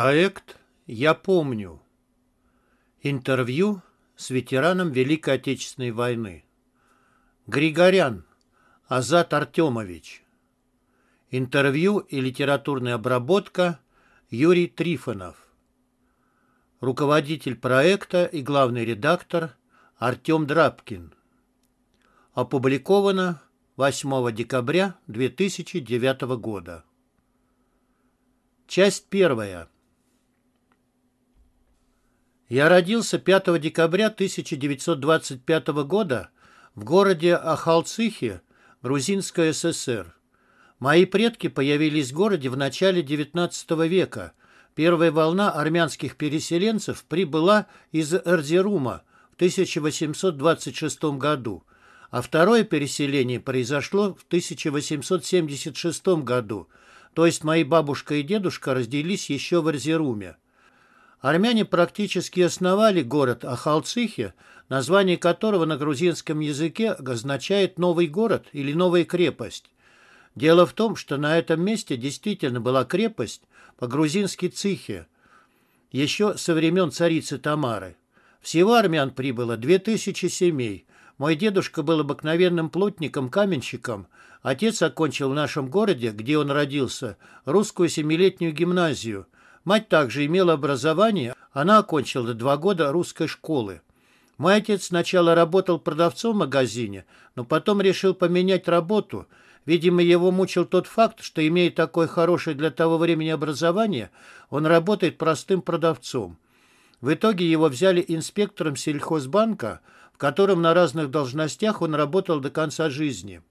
Проект «Я помню». Интервью с ветераном Великой Отечественной войны. Григорян Азат Артемович. Интервью и литературная обработка Юрий Трифонов. Руководитель проекта и главный редактор Артем Драбкин. Опубликовано 8 декабря 2009 года. Часть первая. Я родился 5 декабря 1925 года в городе Ахалцихе, Грузинская ССР. Мои предки появились в городе в начале XIX века. Первая волна армянских переселенцев прибыла из Эрзерума в 1826 году, а второе переселение произошло в 1876 году, то есть мои бабушка и дедушка разделились еще в Эрзеруме. Армяне практически основали город Ахалцихе, название которого на грузинском языке означает «новый город» или «новая крепость». Дело в том, что на этом месте действительно была крепость по-грузински Цихе, еще со времен царицы Тамары. Всего армян прибыло 2000 семей. Мой дедушка был обыкновенным плотником-каменщиком. Отец окончил в нашем городе, где он родился, русскую семилетнюю гимназию – Мать также имела образование, она окончила два года русской школы. Мой отец сначала работал продавцом в магазине, но потом решил поменять работу. Видимо, его мучил тот факт, что, имея такое хорошее для того времени образование, он работает простым продавцом. В итоге его взяли инспектором сельхозбанка, в котором на разных должностях он работал до конца жизни.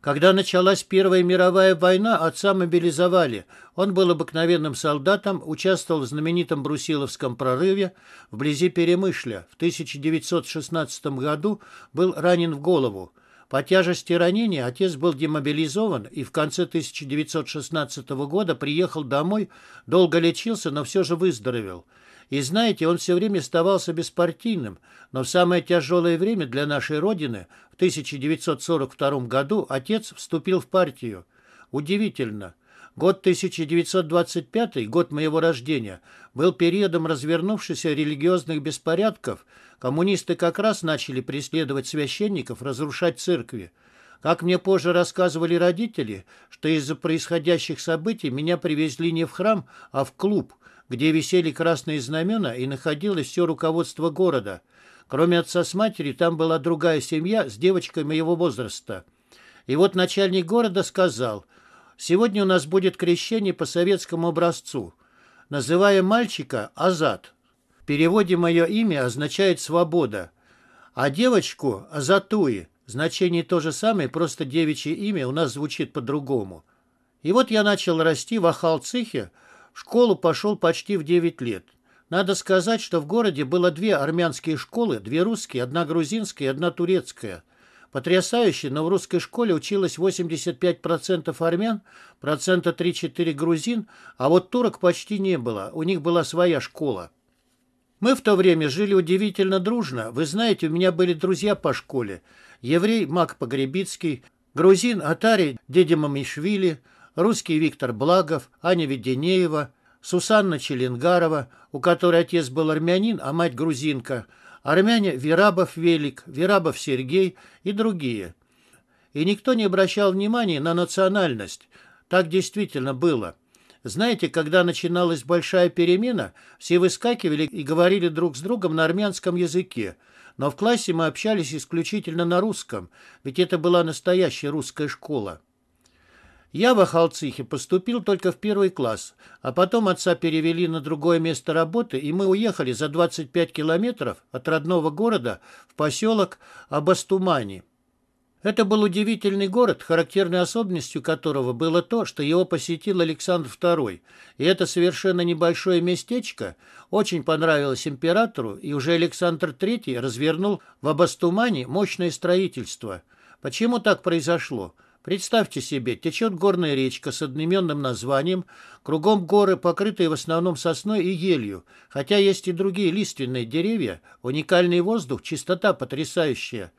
Когда началась Первая мировая война, отца мобилизовали. Он был обыкновенным солдатом, участвовал в знаменитом Брусиловском прорыве вблизи Перемышля. В 1916 году был ранен в голову. По тяжести ранения отец был демобилизован и в конце 1916 года приехал домой, долго лечился, но все же выздоровел. И знаете, он все время оставался беспартийным, но в самое тяжелое время для нашей Родины, в 1942 году, отец вступил в партию. Удивительно. Год 1925, год моего рождения, был периодом развернувшихся религиозных беспорядков. Коммунисты как раз начали преследовать священников, разрушать церкви. Как мне позже рассказывали родители, что из-за происходящих событий меня привезли не в храм, а в клуб – где висели красные знамена и находилось все руководство города. Кроме отца с матерью, там была другая семья с девочкой моего возраста. И вот начальник города сказал, «Сегодня у нас будет крещение по советскому образцу, называя мальчика Азат. В переводе мое имя означает «свобода», а девочку – Азатуи. Значение то же самое, просто девичье имя у нас звучит по-другому. И вот я начал расти в Ахалцихе, в школу пошел почти в 9 лет. Надо сказать, что в городе было две армянские школы, две русские, одна грузинская и одна турецкая. Потрясающе, но в русской школе училось 85% армян, процента 3-4 грузин, а вот турок почти не было, у них была своя школа. Мы в то время жили удивительно дружно. Вы знаете, у меня были друзья по школе. Еврей Мак Погребицкий, грузин Атари Дедимамишвили – русский Виктор Благов, Аня Веденеева, Сусанна Челенгарова, у которой отец был армянин, а мать грузинка, армяне Верабов Велик, Верабов Сергей и другие. И никто не обращал внимания на национальность. Так действительно было. Знаете, когда начиналась большая перемена, все выскакивали и говорили друг с другом на армянском языке. Но в классе мы общались исключительно на русском, ведь это была настоящая русская школа. Я в Ахалцихе поступил только в первый класс, а потом отца перевели на другое место работы, и мы уехали за 25 километров от родного города в поселок Абастумани. Это был удивительный город, характерной особенностью которого было то, что его посетил Александр II, и это совершенно небольшое местечко очень понравилось императору, и уже Александр III развернул в Абастумани мощное строительство. Почему так произошло? Представьте себе, течет горная речка с одноименным названием, кругом горы, покрытые в основном сосной и елью, хотя есть и другие лиственные деревья, уникальный воздух, чистота потрясающая.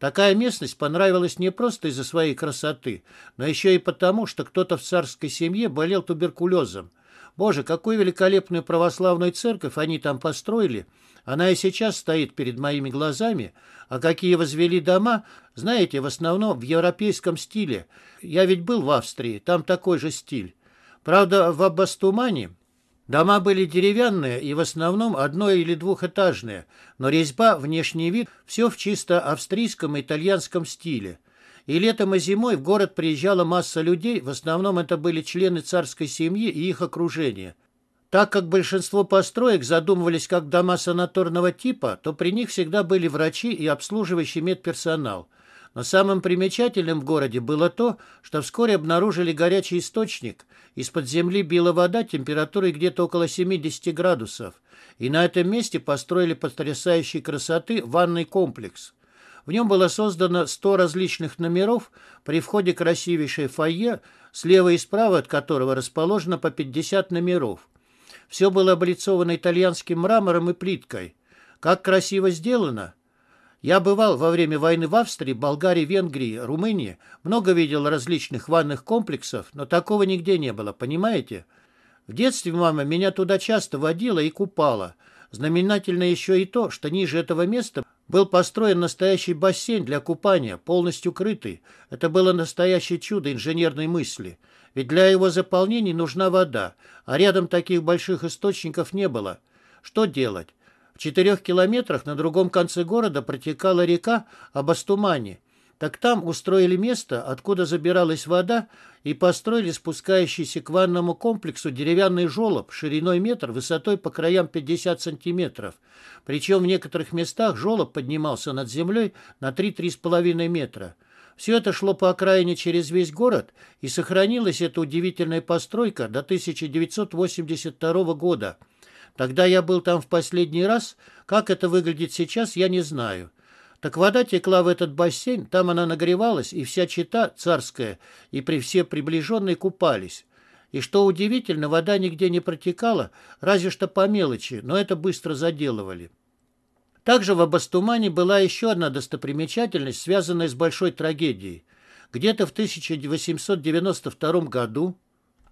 Такая местность понравилась не просто из-за своей красоты, но еще и потому, что кто-то в царской семье болел туберкулезом. Боже, какую великолепную православную церковь они там построили, она и сейчас стоит перед моими глазами, а какие возвели дома, знаете, в основном в европейском стиле. Я ведь был в Австрии, там такой же стиль. Правда, в Аббастумане дома были деревянные и в основном одно- или двухэтажные, но резьба, внешний вид – все в чисто австрийском и итальянском стиле. И летом, и зимой в город приезжала масса людей, в основном это были члены царской семьи и их окружение. Так как большинство построек задумывались как дома санаторного типа, то при них всегда были врачи и обслуживающий медперсонал. Но самым примечательным в городе было то, что вскоре обнаружили горячий источник. Из-под земли била вода температурой где-то около 70 градусов. И на этом месте построили потрясающей красоты ванный комплекс. В нем было создано 100 различных номеров, при входе красивейшее фойе, слева и справа от которого расположено по 50 номеров. Все было облицовано итальянским мрамором и плиткой. Как красиво сделано! Я бывал во время войны в Австрии, Болгарии, Венгрии, Румынии, много видел различных ванных комплексов, но такого нигде не было, понимаете? В детстве мама меня туда часто водила и купала. Знаменательно еще и то, что ниже этого места был построен настоящий бассейн для купания, полностью крытый. Это было настоящее чудо инженерной мысли ведь для его заполнения нужна вода, а рядом таких больших источников не было. Что делать? В четырех километрах на другом конце города протекала река Абастумани. Так там устроили место, откуда забиралась вода, и построили спускающийся к ванному комплексу деревянный жолоб шириной метр, высотой по краям 50 сантиметров. Причем в некоторых местах жолоб поднимался над землей на 3-3,5 метра. Все это шло по окраине через весь город, и сохранилась эта удивительная постройка до 1982 года. Тогда я был там в последний раз, как это выглядит сейчас, я не знаю. Так вода текла в этот бассейн, там она нагревалась, и вся чита царская, и при все приближенные купались. И что удивительно, вода нигде не протекала, разве что по мелочи, но это быстро заделывали. Также в Абастумане была еще одна достопримечательность, связанная с большой трагедией. Где-то в 1892 году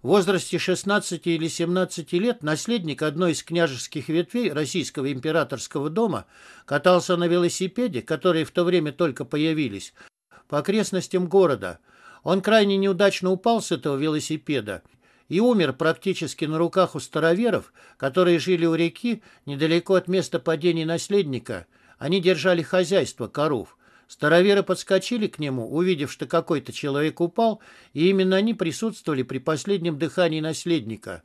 в возрасте 16 или 17 лет наследник одной из княжеских ветвей российского императорского дома катался на велосипеде, которые в то время только появились, по окрестностям города. Он крайне неудачно упал с этого велосипеда и умер практически на руках у староверов, которые жили у реки недалеко от места падения наследника. Они держали хозяйство коров. Староверы подскочили к нему, увидев, что какой-то человек упал, и именно они присутствовали при последнем дыхании наследника.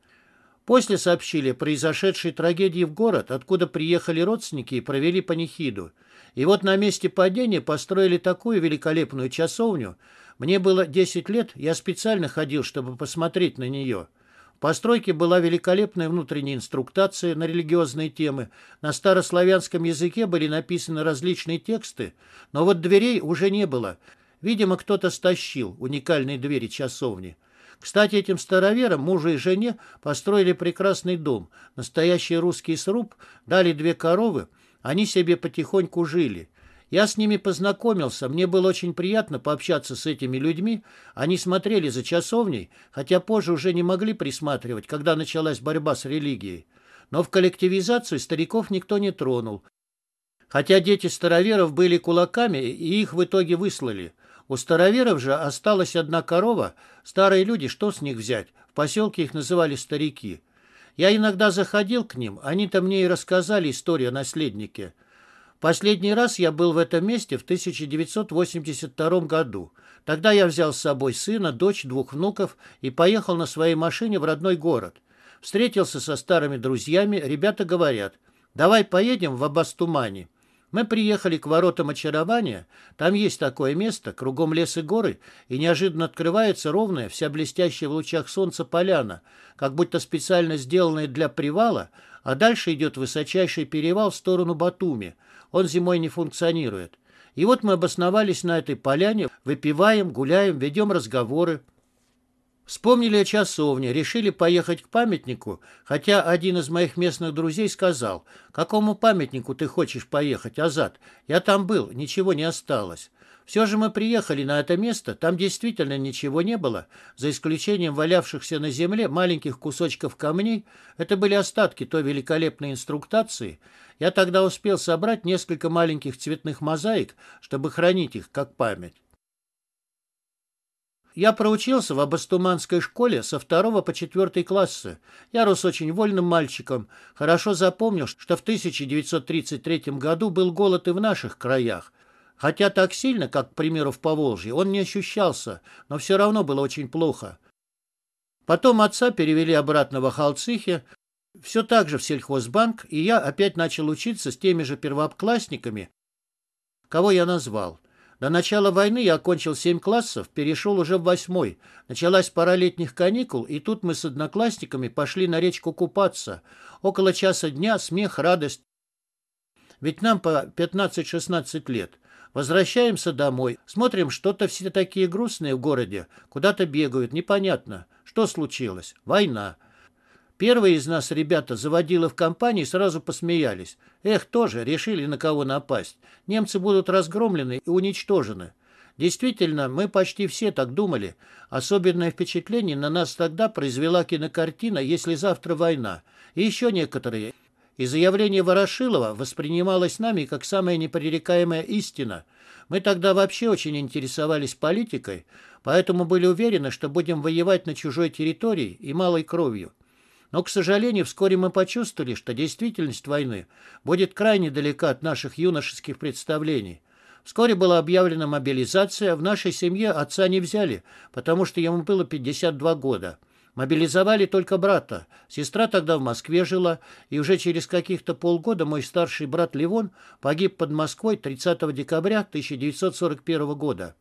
После сообщили о произошедшей трагедии в город, откуда приехали родственники и провели панихиду. И вот на месте падения построили такую великолепную часовню, мне было 10 лет, я специально ходил, чтобы посмотреть на нее. В постройке была великолепная внутренняя инструктация на религиозные темы, на старославянском языке были написаны различные тексты, но вот дверей уже не было. Видимо, кто-то стащил уникальные двери часовни. Кстати, этим староверам, мужу и жене, построили прекрасный дом, настоящий русский сруб, дали две коровы, они себе потихоньку жили – я с ними познакомился, мне было очень приятно пообщаться с этими людьми. Они смотрели за часовней, хотя позже уже не могли присматривать, когда началась борьба с религией. Но в коллективизацию стариков никто не тронул. Хотя дети староверов были кулаками, и их в итоге выслали. У староверов же осталась одна корова. Старые люди, что с них взять? В поселке их называли старики. Я иногда заходил к ним, они-то мне и рассказали историю о наследнике. Последний раз я был в этом месте в 1982 году. Тогда я взял с собой сына, дочь, двух внуков и поехал на своей машине в родной город. Встретился со старыми друзьями, ребята говорят, «Давай поедем в Абастумани». Мы приехали к воротам очарования, там есть такое место, кругом лес и горы, и неожиданно открывается ровная, вся блестящая в лучах солнца поляна, как будто специально сделанная для привала, а дальше идет высочайший перевал в сторону Батуми – он зимой не функционирует. И вот мы обосновались на этой поляне, выпиваем, гуляем, ведем разговоры. Вспомнили о часовне, решили поехать к памятнику, хотя один из моих местных друзей сказал, «Какому памятнику ты хочешь поехать, Азат? Я там был, ничего не осталось». Все же мы приехали на это место, там действительно ничего не было, за исключением валявшихся на земле маленьких кусочков камней, это были остатки той великолепной инструктации. Я тогда успел собрать несколько маленьких цветных мозаик, чтобы хранить их как память. Я проучился в Абастуманской школе со второго по четвертый классы. Я рос очень вольным мальчиком. Хорошо запомнил, что в 1933 году был голод и в наших краях. Хотя так сильно, как, к примеру, в Поволжье, он не ощущался, но все равно было очень плохо. Потом отца перевели обратно в Ахалцихе, все так же в сельхозбанк, и я опять начал учиться с теми же первоклассниками, кого я назвал. До начала войны я окончил семь классов, перешел уже в восьмой. Началась пора летних каникул, и тут мы с одноклассниками пошли на речку купаться. Около часа дня смех, радость. Ведь нам по 15-16 лет. Возвращаемся домой. Смотрим, что-то все такие грустные в городе. Куда-то бегают, непонятно. Что случилось? Война. Первые из нас ребята заводила в компании сразу посмеялись. Эх, тоже решили на кого напасть. Немцы будут разгромлены и уничтожены. Действительно, мы почти все так думали. Особенное впечатление на нас тогда произвела кинокартина «Если завтра война». И еще некоторые и заявление Ворошилова воспринималось нами как самая непререкаемая истина. Мы тогда вообще очень интересовались политикой, поэтому были уверены, что будем воевать на чужой территории и малой кровью. Но, к сожалению, вскоре мы почувствовали, что действительность войны будет крайне далека от наших юношеских представлений. Вскоре была объявлена мобилизация, в нашей семье отца не взяли, потому что ему было 52 года. Мобилизовали только брата. Сестра тогда в Москве жила, и уже через каких-то полгода мой старший брат Левон погиб под Москвой 30 декабря 1941 года.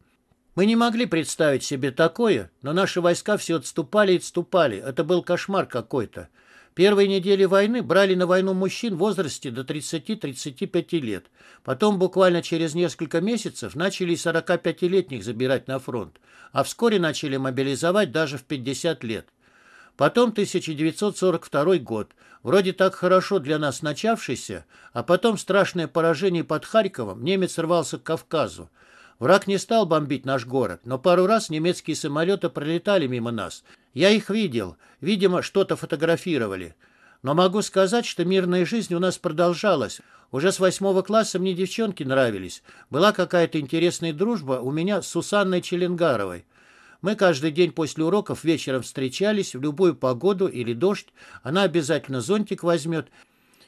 Мы не могли представить себе такое, но наши войска все отступали и отступали. Это был кошмар какой-то. Первые недели войны брали на войну мужчин в возрасте до 30-35 лет. Потом буквально через несколько месяцев начали 45-летних забирать на фронт, а вскоре начали мобилизовать даже в 50 лет. Потом 1942 год, вроде так хорошо для нас начавшийся, а потом страшное поражение под Харьковом, немец рвался к Кавказу. Враг не стал бомбить наш город, но пару раз немецкие самолеты пролетали мимо нас. Я их видел, видимо, что-то фотографировали. Но могу сказать, что мирная жизнь у нас продолжалась. Уже с восьмого класса мне девчонки нравились. Была какая-то интересная дружба у меня с Сусанной Челенгаровой. Мы каждый день после уроков вечером встречались, в любую погоду или дождь, она обязательно зонтик возьмет,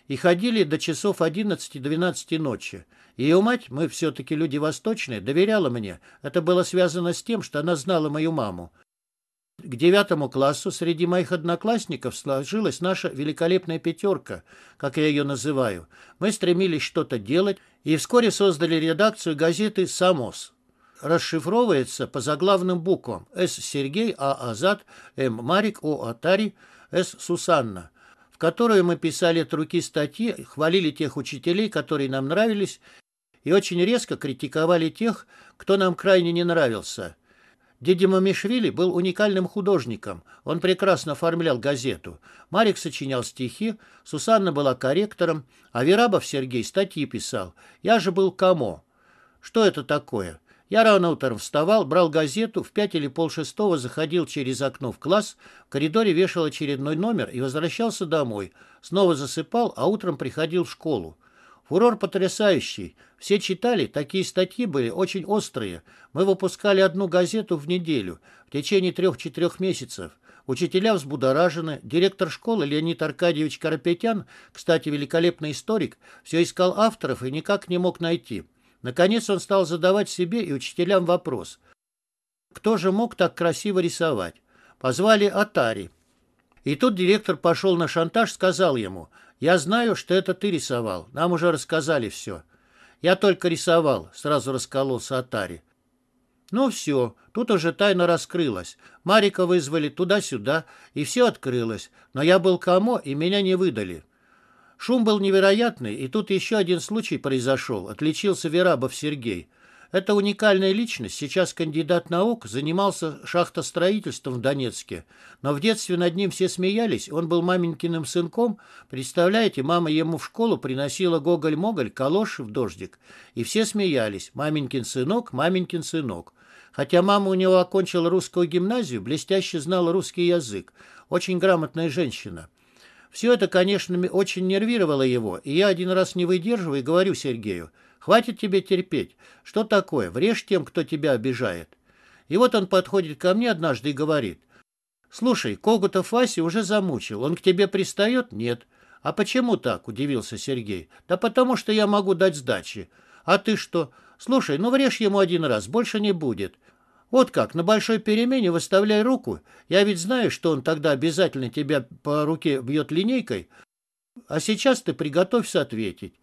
и ходили до часов 11-12 ночи. Ее мать, мы все-таки люди восточные, доверяла мне. Это было связано с тем, что она знала мою маму. К девятому классу среди моих одноклассников сложилась наша великолепная пятерка, как я ее называю. Мы стремились что-то делать и вскоре создали редакцию газеты «Самос» расшифровывается по заглавным буквам С. Сергей, А. Азат, М. Марик, О. Атари, С. Сусанна, в которую мы писали от руки статьи, хвалили тех учителей, которые нам нравились, и очень резко критиковали тех, кто нам крайне не нравился. Дедима Мишвили был уникальным художником. Он прекрасно оформлял газету. Марик сочинял стихи, Сусанна была корректором, а Верабов Сергей статьи писал. Я же был Камо. Что это такое? Я рано утром вставал, брал газету, в пять или полшестого заходил через окно в класс, в коридоре вешал очередной номер и возвращался домой. Снова засыпал, а утром приходил в школу. Фурор потрясающий. Все читали, такие статьи были очень острые. Мы выпускали одну газету в неделю в течение трех-четырех месяцев. Учителя взбудоражены. Директор школы Леонид Аркадьевич Карапетян, кстати, великолепный историк, все искал авторов и никак не мог найти. Наконец он стал задавать себе и учителям вопрос. Кто же мог так красиво рисовать? Позвали Атари. И тут директор пошел на шантаж, сказал ему, «Я знаю, что это ты рисовал. Нам уже рассказали все». «Я только рисовал», — сразу раскололся Атари. Ну все, тут уже тайна раскрылась. Марика вызвали туда-сюда, и все открылось. Но я был комо, и меня не выдали. Шум был невероятный, и тут еще один случай произошел. Отличился Верабов Сергей. Это уникальная личность, сейчас кандидат наук, занимался шахтостроительством в Донецке. Но в детстве над ним все смеялись, он был маменькиным сынком. Представляете, мама ему в школу приносила гоголь-моголь, калоши в дождик. И все смеялись. Маменькин сынок, маменькин сынок. Хотя мама у него окончила русскую гимназию, блестяще знала русский язык. Очень грамотная женщина. Все это, конечно, очень нервировало его, и я один раз не выдерживаю и говорю Сергею, «Хватит тебе терпеть. Что такое? Врежь тем, кто тебя обижает». И вот он подходит ко мне однажды и говорит, «Слушай, Когутов Вася уже замучил. Он к тебе пристает? Нет». «А почему так?» – удивился Сергей. «Да потому что я могу дать сдачи». «А ты что? Слушай, ну врежь ему один раз, больше не будет». Вот как, на большой перемене выставляй руку. Я ведь знаю, что он тогда обязательно тебя по руке бьет линейкой. А сейчас ты приготовься ответить.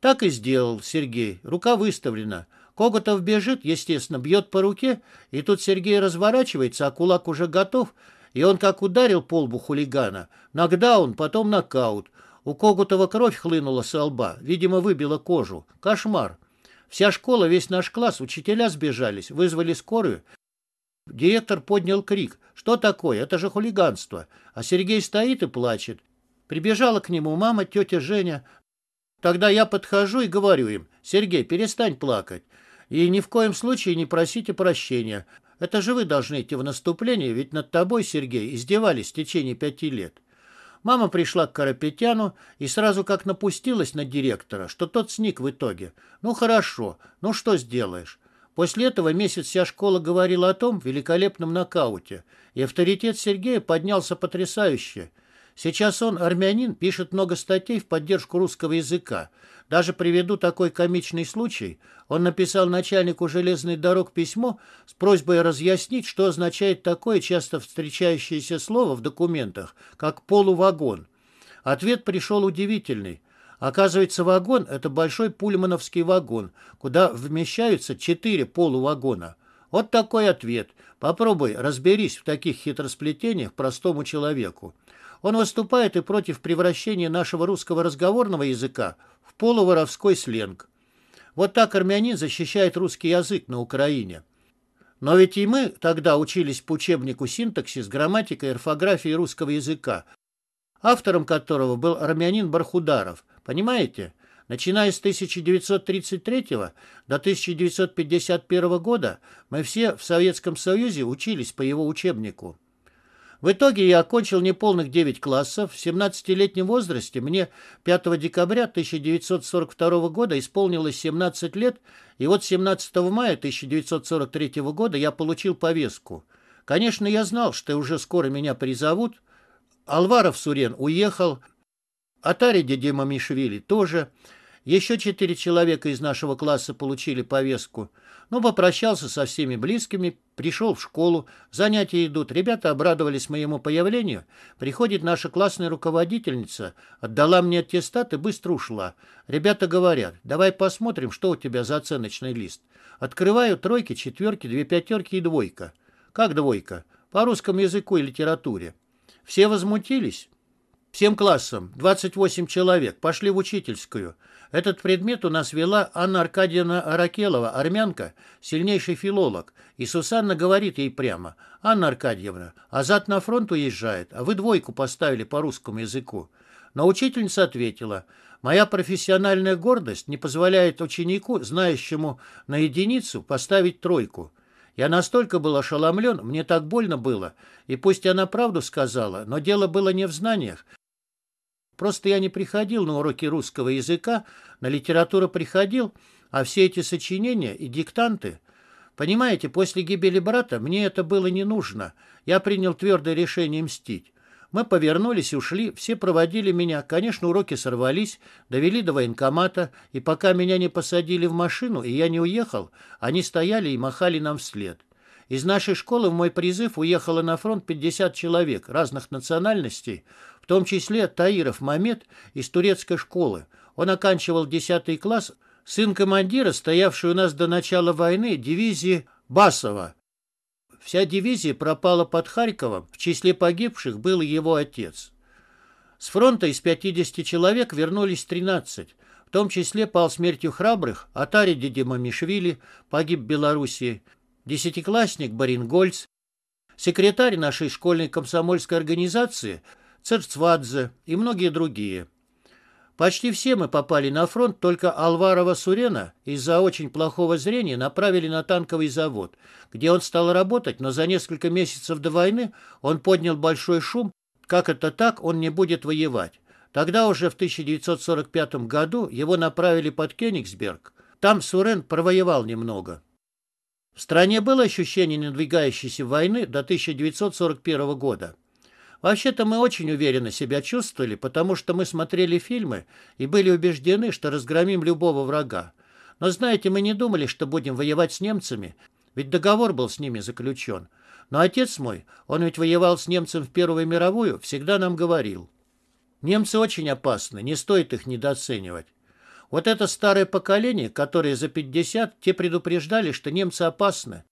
Так и сделал Сергей. Рука выставлена. Коготов бежит, естественно, бьет по руке, и тут Сергей разворачивается, а кулак уже готов, и он как ударил по лбу хулигана. Нокдаун, потом нокаут. У Коготова кровь хлынула со лба, видимо, выбила кожу. Кошмар. Вся школа, весь наш класс, учителя сбежались, вызвали скорую. Директор поднял крик. «Что такое? Это же хулиганство!» А Сергей стоит и плачет. Прибежала к нему мама, тетя Женя. Тогда я подхожу и говорю им, «Сергей, перестань плакать и ни в коем случае не просите прощения. Это же вы должны идти в наступление, ведь над тобой, Сергей, издевались в течение пяти лет». Мама пришла к Карапетяну и сразу как напустилась на директора, что тот сник в итоге. Ну хорошо, ну что сделаешь? После этого месяц вся школа говорила о том великолепном нокауте, и авторитет Сергея поднялся потрясающе – Сейчас он, армянин, пишет много статей в поддержку русского языка. Даже приведу такой комичный случай. Он написал начальнику железных дорог письмо с просьбой разъяснить, что означает такое часто встречающееся слово в документах, как «полувагон». Ответ пришел удивительный. Оказывается, вагон – это большой пульмановский вагон, куда вмещаются четыре полувагона. Вот такой ответ. Попробуй разберись в таких хитросплетениях простому человеку. Он выступает и против превращения нашего русского разговорного языка в полуворовской сленг. Вот так армянин защищает русский язык на Украине. Но ведь и мы тогда учились по учебнику синтаксис, грамматика и орфографии русского языка, автором которого был армянин Бархударов. Понимаете? Начиная с 1933 до 1951 года мы все в Советском Союзе учились по его учебнику. В итоге я окончил неполных 9 классов. В 17-летнем возрасте мне 5 декабря 1942 года исполнилось 17 лет, и вот 17 мая 1943 года я получил повестку. Конечно, я знал, что уже скоро меня призовут. Алваров Сурен уехал, Атари Дедима Мишвили тоже. Еще четыре человека из нашего класса получили повестку – но попрощался со всеми близкими, пришел в школу, занятия идут, ребята обрадовались моему появлению. Приходит наша классная руководительница, отдала мне аттестат и быстро ушла. Ребята говорят, давай посмотрим, что у тебя за оценочный лист. Открываю тройки, четверки, две пятерки и двойка. Как двойка? По русскому языку и литературе. Все возмутились. Всем классом, 28 человек, пошли в учительскую. Этот предмет у нас вела Анна Аркадьевна Аракелова, армянка, сильнейший филолог. И Сусанна говорит ей прямо, «Анна Аркадьевна, Азат на фронт уезжает, а вы двойку поставили по русскому языку». Но учительница ответила, «Моя профессиональная гордость не позволяет ученику, знающему на единицу, поставить тройку». Я настолько был ошеломлен, мне так больно было. И пусть она правду сказала, но дело было не в знаниях, Просто я не приходил на уроки русского языка, на литературу приходил, а все эти сочинения и диктанты... Понимаете, после гибели брата мне это было не нужно. Я принял твердое решение мстить. Мы повернулись и ушли, все проводили меня. Конечно, уроки сорвались, довели до военкомата, и пока меня не посадили в машину, и я не уехал, они стояли и махали нам вслед. Из нашей школы в мой призыв уехало на фронт 50 человек разных национальностей, в том числе Таиров Мамед из турецкой школы. Он оканчивал 10 класс, сын командира, стоявший у нас до начала войны, дивизии Басова. Вся дивизия пропала под Харьковом, в числе погибших был его отец. С фронта из 50 человек вернулись 13, в том числе пал смертью храбрых Атари Дедимамишвили, погиб в Белоруссии, десятиклассник Барингольц, секретарь нашей школьной комсомольской организации Церцвадзе и многие другие. Почти все мы попали на фронт, только Алварова Сурена из-за очень плохого зрения направили на танковый завод, где он стал работать, но за несколько месяцев до войны он поднял большой шум, как это так, он не будет воевать. Тогда уже в 1945 году его направили под Кенигсберг. Там Сурен провоевал немного. В стране было ощущение надвигающейся войны до 1941 года. Вообще-то мы очень уверенно себя чувствовали, потому что мы смотрели фильмы и были убеждены, что разгромим любого врага. Но знаете, мы не думали, что будем воевать с немцами, ведь договор был с ними заключен. Но отец мой, он ведь воевал с немцем в Первую мировую, всегда нам говорил. Немцы очень опасны, не стоит их недооценивать. Вот это старое поколение, которое за 50, те предупреждали, что немцы опасны.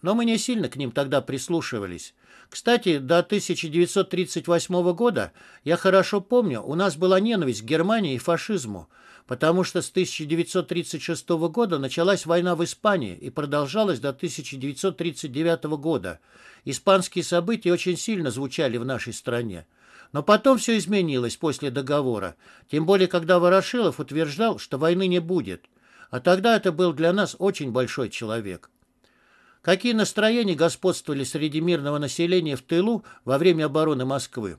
Но мы не сильно к ним тогда прислушивались. Кстати, до 1938 года, я хорошо помню, у нас была ненависть к Германии и фашизму, потому что с 1936 года началась война в Испании и продолжалась до 1939 года. Испанские события очень сильно звучали в нашей стране. Но потом все изменилось после договора, тем более когда Ворошилов утверждал, что войны не будет. А тогда это был для нас очень большой человек. Какие настроения господствовали среди мирного населения в тылу во время обороны Москвы?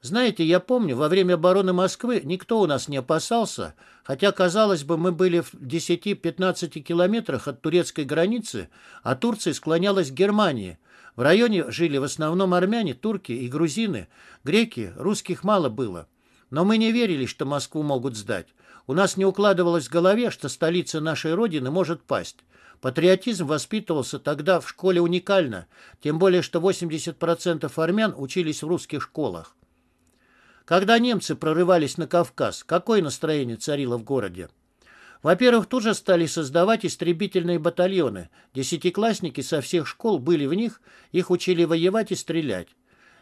Знаете, я помню, во время обороны Москвы никто у нас не опасался, хотя, казалось бы, мы были в 10-15 километрах от турецкой границы, а Турция склонялась к Германии – в районе жили в основном армяне, турки и грузины, греки, русских мало было. Но мы не верили, что Москву могут сдать. У нас не укладывалось в голове, что столица нашей родины может пасть. Патриотизм воспитывался тогда в школе уникально, тем более что 80% армян учились в русских школах. Когда немцы прорывались на Кавказ, какое настроение царило в городе? Во-первых, тут же стали создавать истребительные батальоны. Десятиклассники со всех школ были в них, их учили воевать и стрелять.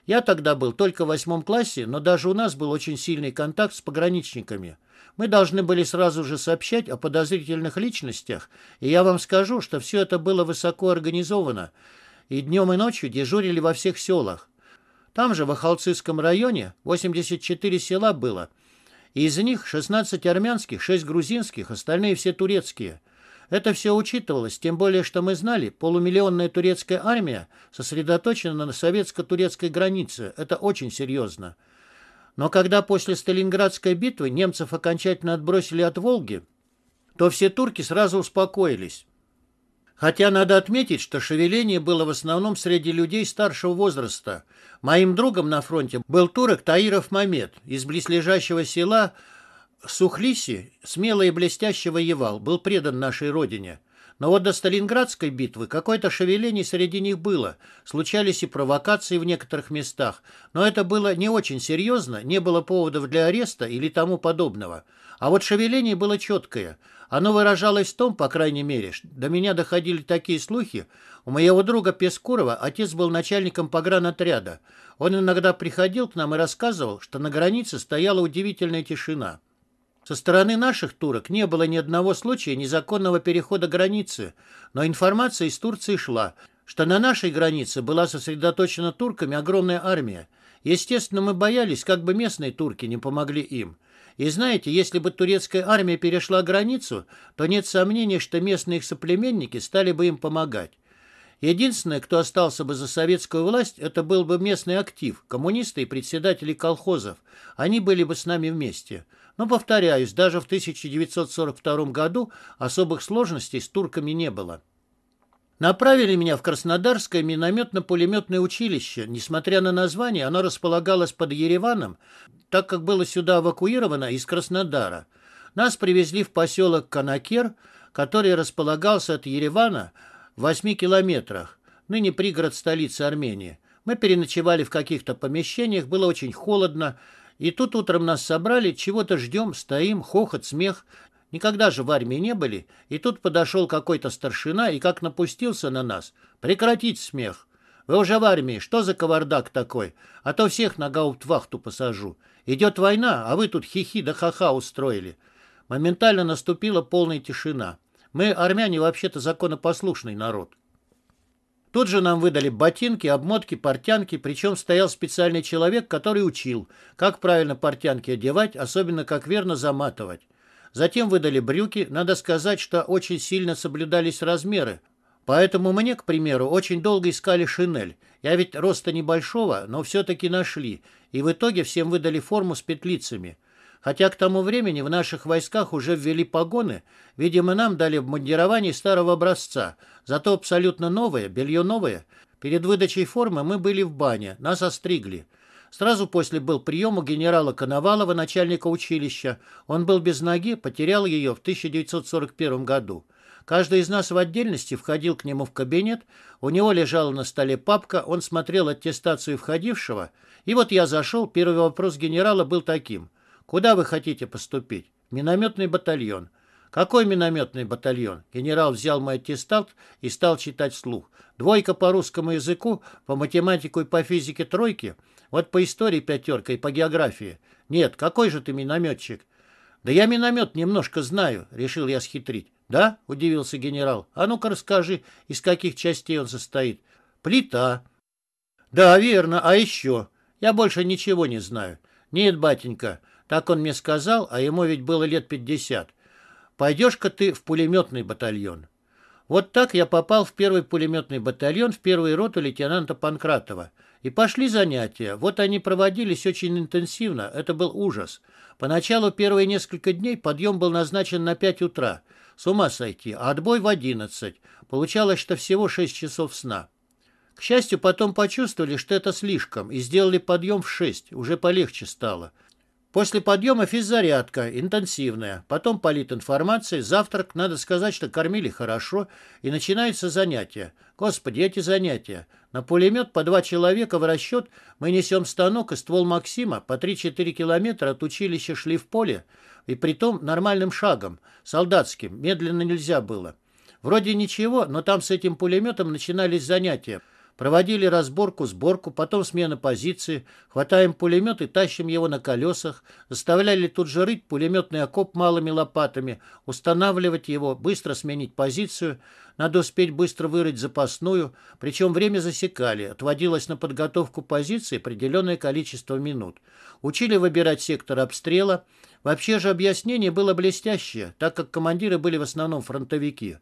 Я тогда был только в восьмом классе, но даже у нас был очень сильный контакт с пограничниками. Мы должны были сразу же сообщать о подозрительных личностях, и я вам скажу, что все это было высоко организовано, и днем и ночью дежурили во всех селах. Там же, в Ахалцистском районе, 84 села было – из них 16 армянских, 6 грузинских, остальные все турецкие. Это все учитывалось, тем более, что мы знали, полумиллионная турецкая армия сосредоточена на советско-турецкой границе. Это очень серьезно. Но когда после Сталинградской битвы немцев окончательно отбросили от Волги, то все турки сразу успокоились. Хотя надо отметить, что шевеление было в основном среди людей старшего возраста. Моим другом на фронте был турок Таиров Мамед из близлежащего села Сухлиси, Смелый и блестящий воевал, был предан нашей родине. Но вот до Сталинградской битвы какое-то шевеление среди них было. Случались и провокации в некоторых местах. Но это было не очень серьезно, не было поводов для ареста или тому подобного. А вот шевеление было четкое. Оно выражалось в том, по крайней мере, до меня доходили такие слухи. У моего друга Пескурова отец был начальником погранотряда. Он иногда приходил к нам и рассказывал, что на границе стояла удивительная тишина. Со стороны наших турок не было ни одного случая незаконного перехода границы, но информация из Турции шла, что на нашей границе была сосредоточена турками огромная армия – Естественно, мы боялись, как бы местные турки не помогли им. И знаете, если бы турецкая армия перешла границу, то нет сомнений, что местные их соплеменники стали бы им помогать. Единственное, кто остался бы за советскую власть, это был бы местный актив, коммунисты и председатели колхозов. Они были бы с нами вместе. Но, повторяюсь, даже в 1942 году особых сложностей с турками не было. Направили меня в Краснодарское минометно-пулеметное училище. Несмотря на название, оно располагалось под Ереваном, так как было сюда эвакуировано из Краснодара. Нас привезли в поселок Канакер, который располагался от Еревана в 8 километрах, ныне пригород столицы Армении. Мы переночевали в каких-то помещениях, было очень холодно, и тут утром нас собрали, чего-то ждем, стоим, хохот, смех. Никогда же в армии не были. И тут подошел какой-то старшина и как напустился на нас. Прекратить смех. Вы уже в армии. Что за кавардак такой? А то всех на гауптвахту посажу. Идет война, а вы тут хихи да ха-ха устроили. Моментально наступила полная тишина. Мы, армяне, вообще-то законопослушный народ. Тут же нам выдали ботинки, обмотки, портянки, причем стоял специальный человек, который учил, как правильно портянки одевать, особенно как верно заматывать. Затем выдали брюки. Надо сказать, что очень сильно соблюдались размеры. Поэтому мне, к примеру, очень долго искали шинель. Я ведь роста небольшого, но все-таки нашли. И в итоге всем выдали форму с петлицами. Хотя к тому времени в наших войсках уже ввели погоны, видимо, нам дали обмундирование старого образца, зато абсолютно новое, белье новое. Перед выдачей формы мы были в бане, нас остригли. Сразу после был прием у генерала Коновалова, начальника училища. Он был без ноги, потерял ее в 1941 году. Каждый из нас в отдельности входил к нему в кабинет, у него лежала на столе папка, он смотрел аттестацию входившего, и вот я зашел, первый вопрос генерала был таким. «Куда вы хотите поступить?» «Минометный батальон». «Какой минометный батальон?» Генерал взял мой аттестат и стал читать слух: «Двойка по русскому языку, по математику и по физике тройки, вот по истории пятерка и по географии. Нет, какой же ты минометчик? Да я миномет немножко знаю, решил я схитрить. Да? Удивился генерал. А ну-ка расскажи, из каких частей он состоит. Плита. Да, верно. А еще? Я больше ничего не знаю. Нет, батенька. Так он мне сказал, а ему ведь было лет пятьдесят. Пойдешь-ка ты в пулеметный батальон. Вот так я попал в первый пулеметный батальон в первую роту лейтенанта Панкратова. И пошли занятия. Вот они проводились очень интенсивно. Это был ужас. Поначалу первые несколько дней подъем был назначен на 5 утра. С ума сойти. А отбой в 11. Получалось, что всего 6 часов сна. К счастью, потом почувствовали, что это слишком, и сделали подъем в 6. Уже полегче стало. После подъема физзарядка, интенсивная, потом политинформация, завтрак, надо сказать, что кормили хорошо, и начинается занятие. Господи, эти занятия. На пулемет по два человека в расчет мы несем станок и ствол Максима по 3-4 километра от училища шли в поле, и притом нормальным шагом, солдатским, медленно нельзя было. Вроде ничего, но там с этим пулеметом начинались занятия. Проводили разборку, сборку, потом смена позиции. Хватаем пулемет и тащим его на колесах. Заставляли тут же рыть пулеметный окоп малыми лопатами, устанавливать его, быстро сменить позицию. Надо успеть быстро вырыть запасную. Причем время засекали. Отводилось на подготовку позиции определенное количество минут. Учили выбирать сектор обстрела. Вообще же объяснение было блестящее, так как командиры были в основном фронтовики.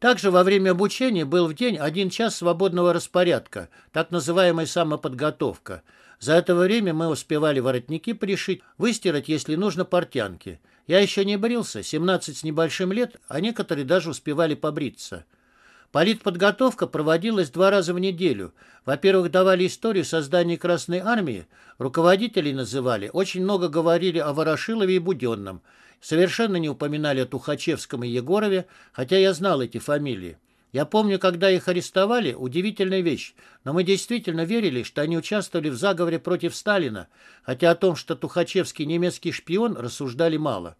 Также во время обучения был в день один час свободного распорядка, так называемая самоподготовка. За это время мы успевали воротники пришить, выстирать, если нужно, портянки. Я еще не брился, 17 с небольшим лет, а некоторые даже успевали побриться. Политподготовка проводилась два раза в неделю. Во-первых, давали историю создания Красной Армии, руководителей называли, очень много говорили о Ворошилове и Буденном – Совершенно не упоминали о Тухачевском и Егорове, хотя я знал эти фамилии. Я помню, когда их арестовали, удивительная вещь, но мы действительно верили, что они участвовали в заговоре против Сталина, хотя о том, что Тухачевский немецкий шпион, рассуждали мало.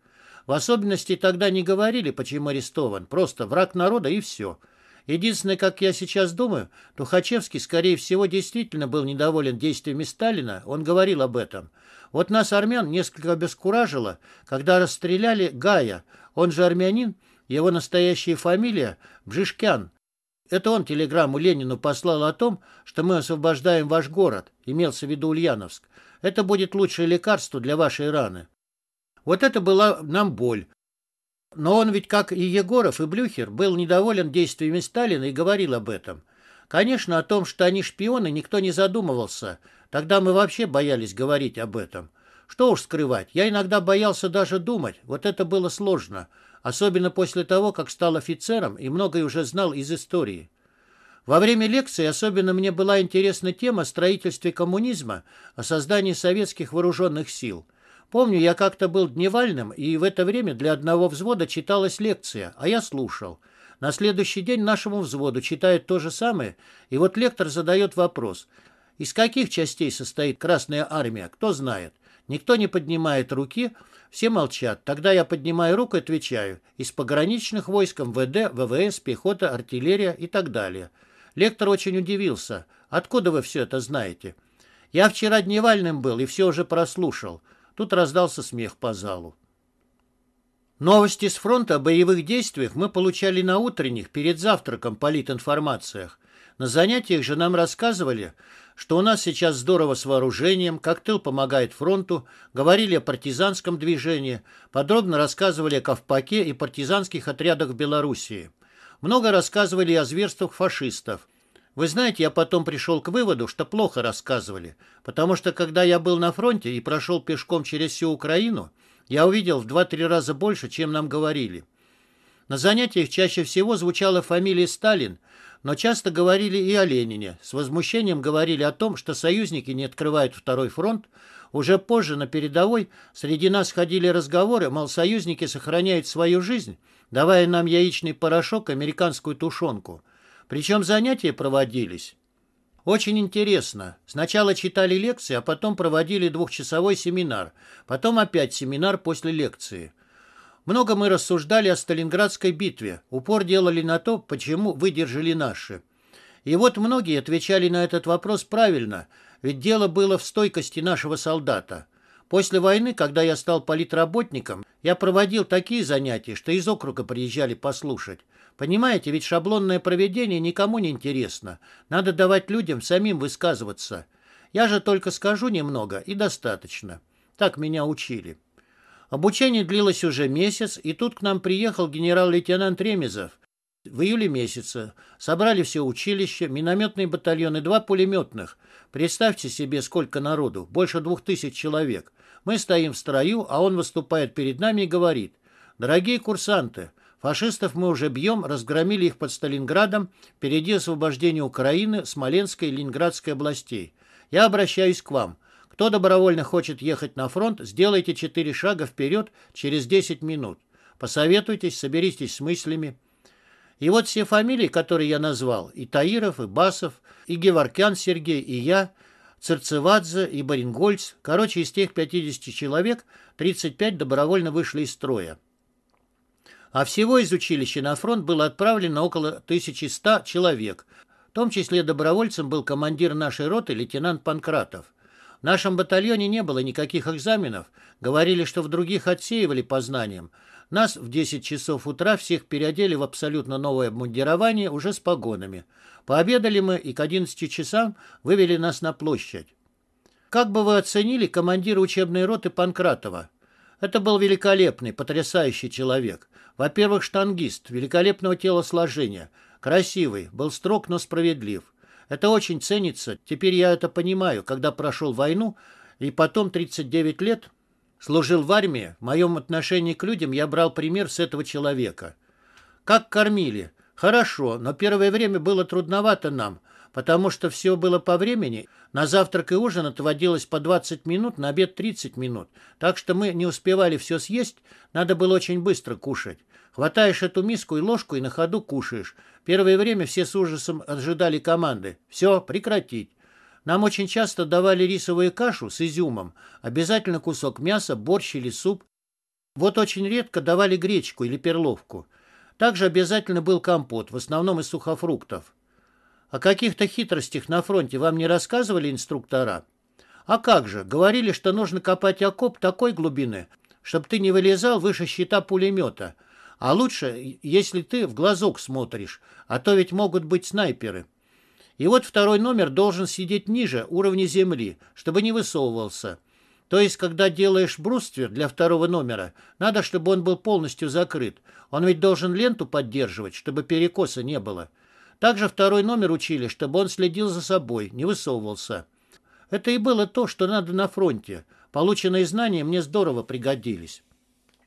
В особенности тогда не говорили, почему арестован, просто враг народа и все – Единственное, как я сейчас думаю, Тухачевский, скорее всего, действительно был недоволен действиями Сталина, он говорил об этом. Вот нас, армян, несколько обескуражило, когда расстреляли Гая, он же армянин, его настоящая фамилия Бжишкян. Это он телеграмму Ленину послал о том, что мы освобождаем ваш город, имелся в виду Ульяновск. Это будет лучшее лекарство для вашей раны. Вот это была нам боль. Но он ведь, как и Егоров, и Блюхер, был недоволен действиями Сталина и говорил об этом. Конечно, о том, что они шпионы, никто не задумывался. Тогда мы вообще боялись говорить об этом. Что уж скрывать, я иногда боялся даже думать, вот это было сложно, особенно после того, как стал офицером и многое уже знал из истории. Во время лекции особенно мне была интересна тема о строительстве коммунизма, о создании советских вооруженных сил – Помню, я как-то был дневальным, и в это время для одного взвода читалась лекция, а я слушал. На следующий день нашему взводу читают то же самое, и вот лектор задает вопрос. Из каких частей состоит Красная Армия, кто знает? Никто не поднимает руки, все молчат. Тогда я поднимаю руку и отвечаю. Из пограничных войск МВД, ВВС, пехота, артиллерия и так далее. Лектор очень удивился. Откуда вы все это знаете? Я вчера дневальным был и все уже прослушал. Тут раздался смех по залу. Новости с фронта о боевых действиях мы получали на утренних перед завтраком политинформациях. На занятиях же нам рассказывали, что у нас сейчас здорово с вооружением, как тыл помогает фронту, говорили о партизанском движении, подробно рассказывали о Ковпаке и партизанских отрядах в Белоруссии. Много рассказывали о зверствах фашистов, вы знаете, я потом пришел к выводу, что плохо рассказывали, потому что, когда я был на фронте и прошел пешком через всю Украину, я увидел в два-три раза больше, чем нам говорили. На занятиях чаще всего звучала фамилия Сталин, но часто говорили и о Ленине. С возмущением говорили о том, что союзники не открывают второй фронт. Уже позже на передовой среди нас ходили разговоры, мол, союзники сохраняют свою жизнь, давая нам яичный порошок, американскую тушенку. Причем занятия проводились. Очень интересно. Сначала читали лекции, а потом проводили двухчасовой семинар. Потом опять семинар после лекции. Много мы рассуждали о Сталинградской битве. Упор делали на то, почему выдержали наши. И вот многие отвечали на этот вопрос правильно, ведь дело было в стойкости нашего солдата. После войны, когда я стал политработником, я проводил такие занятия, что из округа приезжали послушать. Понимаете, ведь шаблонное проведение никому не интересно. Надо давать людям самим высказываться. Я же только скажу немного, и достаточно. Так меня учили. Обучение длилось уже месяц, и тут к нам приехал генерал-лейтенант Ремезов. В июле месяце собрали все училище, минометный батальон и два пулеметных. Представьте себе, сколько народу, больше двух тысяч человек. Мы стоим в строю, а он выступает перед нами и говорит. «Дорогие курсанты, Фашистов мы уже бьем, разгромили их под Сталинградом, впереди освобождение Украины, Смоленской и Ленинградской областей. Я обращаюсь к вам. Кто добровольно хочет ехать на фронт, сделайте четыре шага вперед через 10 минут. Посоветуйтесь, соберитесь с мыслями. И вот все фамилии, которые я назвал, и Таиров, и Басов, и Геворкян Сергей, и я, Церцевадзе и Барингольц, короче, из тех 50 человек 35 добровольно вышли из строя а всего из училища на фронт было отправлено около 1100 человек. В том числе добровольцем был командир нашей роты лейтенант Панкратов. В нашем батальоне не было никаких экзаменов, говорили, что в других отсеивали по знаниям. Нас в 10 часов утра всех переодели в абсолютно новое обмундирование уже с погонами. Пообедали мы и к 11 часам вывели нас на площадь. Как бы вы оценили командира учебной роты Панкратова? Это был великолепный, потрясающий человек. Во-первых, штангист, великолепного телосложения, красивый, был строг, но справедлив. Это очень ценится, теперь я это понимаю, когда прошел войну и потом 39 лет служил в армии, в моем отношении к людям я брал пример с этого человека. Как кормили? Хорошо, но первое время было трудновато нам, потому что все было по времени. На завтрак и ужин отводилось по 20 минут, на обед 30 минут. Так что мы не успевали все съесть, надо было очень быстро кушать. Хватаешь эту миску и ложку и на ходу кушаешь. Первое время все с ужасом ожидали команды. Все, прекратить. Нам очень часто давали рисовую кашу с изюмом, обязательно кусок мяса, борщ или суп. Вот очень редко давали гречку или перловку. Также обязательно был компот, в основном из сухофруктов. О каких-то хитростях на фронте вам не рассказывали инструктора? А как же, говорили, что нужно копать окоп такой глубины, чтобы ты не вылезал выше щита пулемета – а лучше, если ты в глазок смотришь, а то ведь могут быть снайперы. И вот второй номер должен сидеть ниже уровня земли, чтобы не высовывался. То есть, когда делаешь бруствер для второго номера, надо, чтобы он был полностью закрыт. Он ведь должен ленту поддерживать, чтобы перекоса не было. Также второй номер учили, чтобы он следил за собой, не высовывался. Это и было то, что надо на фронте. Полученные знания мне здорово пригодились.